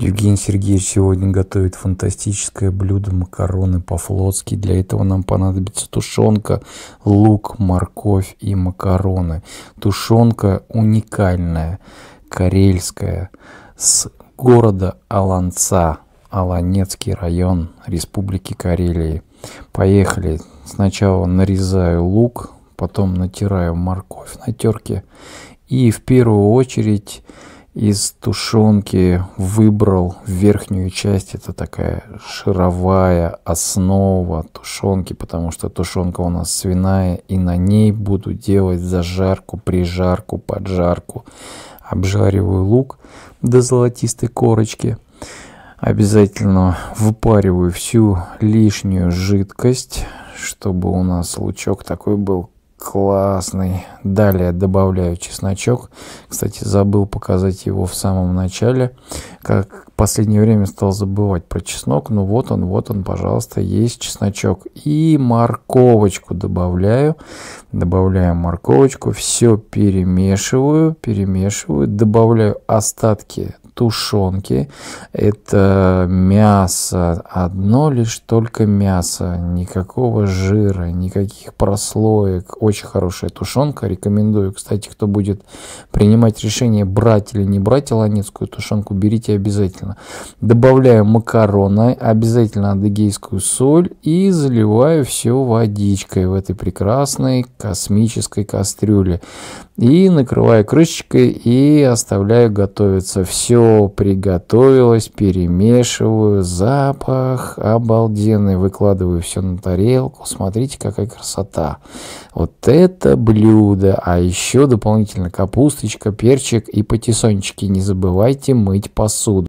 Евгений Сергеевич сегодня готовит фантастическое блюдо макароны по-флотски. Для этого нам понадобится тушенка, лук, морковь и макароны. Тушенка уникальная, карельская, с города Аланца, Аланецкий район Республики Карелии. Поехали. Сначала нарезаю лук, потом натираю морковь на терке. И в первую очередь из тушенки выбрал верхнюю часть, это такая шировая основа тушенки, потому что тушенка у нас свиная, и на ней буду делать зажарку, прижарку, поджарку. Обжариваю лук до золотистой корочки. Обязательно выпариваю всю лишнюю жидкость, чтобы у нас лучок такой был классный. Далее добавляю чесночок. Кстати, забыл показать его в самом начале. Как в последнее время стал забывать про чеснок. Ну вот он, вот он, пожалуйста, есть чесночок. И морковочку добавляю. Добавляю морковочку. Все перемешиваю, перемешиваю. Добавляю остатки тушенки. Это мясо, одно лишь только мясо, никакого жира, никаких прослоек. Очень хорошая тушенка, рекомендую. Кстати, кто будет принимать решение, брать или не брать оланецкую тушенку, берите обязательно. Добавляю макароны, обязательно адыгейскую соль и заливаю все водичкой в этой прекрасной космической кастрюле. И накрываю крышечкой и оставляю готовиться. Все все приготовилось, перемешиваю, запах обалденный, выкладываю все на тарелку. Смотрите, какая красота. Вот это блюдо, а еще дополнительно капусточка, перчик и патиссончики. Не забывайте мыть посуду.